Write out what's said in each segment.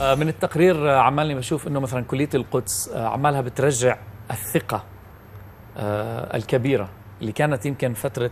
آه، من التقرير آه، عمالني بشوف انه مثلا كليه القدس آه، عمالها بترجع الثقه الكبيره اللي كانت يمكن فتره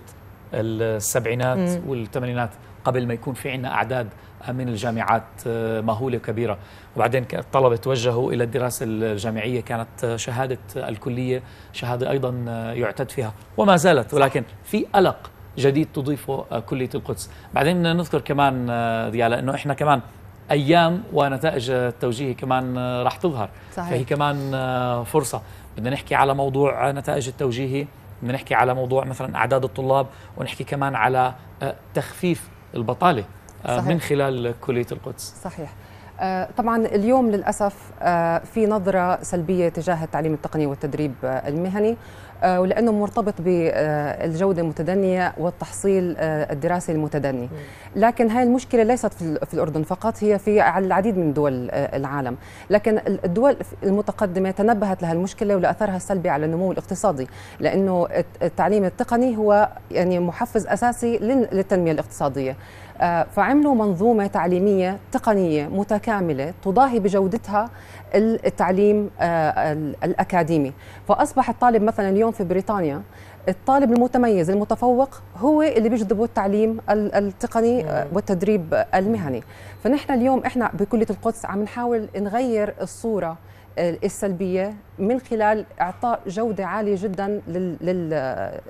السبعينات والثمانينات قبل ما يكون في عندنا اعداد من الجامعات مهوله وكبيره وبعدين الطلبه توجهوا الى الدراسه الجامعيه كانت شهاده الكليه شهاده ايضا يعتد فيها وما زالت ولكن في قلق جديد تضيفه كليه القدس بعدين نذكر كمان ديالا انه احنا كمان ايام ونتائج التوجيهي كمان آه، راح تظهر صحيح. فهي كمان آه، فرصه بدنا نحكي على موضوع نتائج التوجيهي بدنا نحكي على موضوع مثلا اعداد الطلاب ونحكي كمان على آه، تخفيف البطاله صحيح. من خلال كليه القدس صحيح آه، طبعا اليوم للاسف آه، في نظره سلبيه تجاه التعليم التقني والتدريب المهني آه، ولانه مرتبط بالجوده المتدنيه والتحصيل الدراسي المتدني لكن هاي المشكله ليست في الاردن فقط هي في العديد من دول العالم لكن الدول المتقدمه تنبهت لها المشكله ولاثرها السلبي على النمو الاقتصادي لانه التعليم التقني هو يعني محفز اساسي للتنميه الاقتصاديه آه، فعملوا منظومة تعليمية تقنية متكاملة تضاهي بجودتها التعليم آه، الأكاديمي فأصبح الطالب مثلا اليوم في بريطانيا الطالب المتميز المتفوق هو اللي بيجذبه التعليم التقني آه، والتدريب المهني فنحن اليوم احنا بكليه القدس عم نحاول نغير الصوره السلبيه من خلال اعطاء جوده عاليه جدا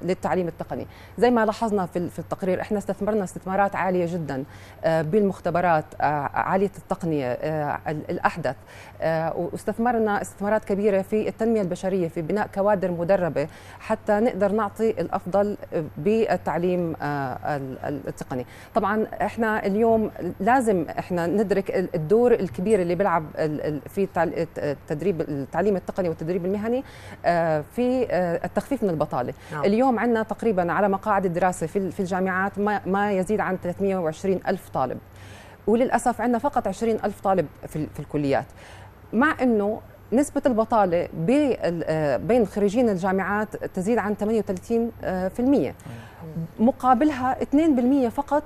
للتعليم التقني زي ما لاحظنا في التقرير احنا استثمرنا استثمارات عاليه جدا آه، بالمختبرات آه، عاليه التقنيه آه، الاحدث واستثمرنا استثمارات كبيره في التنميه البشريه في بناء كوادر مدربه حتى نقدر نعطي الافضل بالتعليم التقني طبعا احنا اليوم لازم احنا ندرك الدور الكبير اللي بيلعب في التدريب التدريب التعليم التقني والتدريب المهني آه، في آه، التخفيف من البطاله نعم. اليوم عندنا تقريبا على مقاعد الدراسه في الجامعات ما يزيد عن 320 الف طالب وللاسف عندنا فقط 20 الف طالب في الكليات مع انه نسبة البطالة آه، بين خريجين الجامعات تزيد عن 38% نعم. مقابلها 2% فقط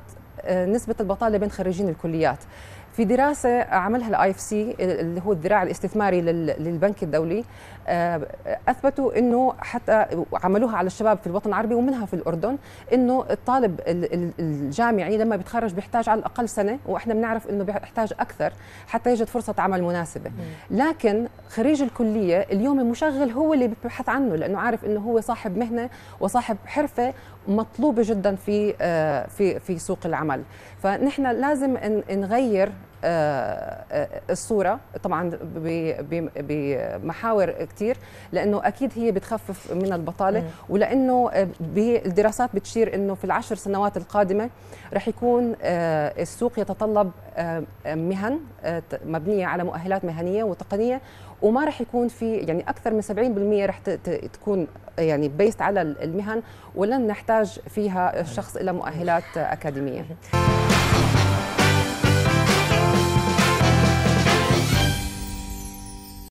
نسبة البطالة بين خريجين الكليات في دراسه عملها الاي اف سي اللي هو الذراع الاستثماري للبنك الدولي آه، اثبتوا انه حتى عملوها على الشباب في الوطن العربي ومنها في الاردن انه الطالب الجامعي لما بيتخرج بيحتاج على الاقل سنه واحنا بنعرف انه بيحتاج اكثر حتى يجد فرصه عمل مناسبه لكن خريج الكليه اليوم المشغل هو اللي بيبحث عنه لانه عارف انه هو صاحب مهنه وصاحب حرفه مطلوبه جدا في آه، في في سوق العمل فنحن لازم نغير آه، آه، الصوره طبعا بمحاور كثير لانه اكيد هي بتخفف من البطاله ولانه الدراسات بتشير انه في العشر سنوات القادمه رح يكون آه، السوق يتطلب مهن مبنيه على مؤهلات مهنيه وتقنيه وما رح يكون في يعني اكثر من 70% رح تكون يعني بيست على المهن ولن نحتاج فيها الشخص الى مؤهلات اكاديميه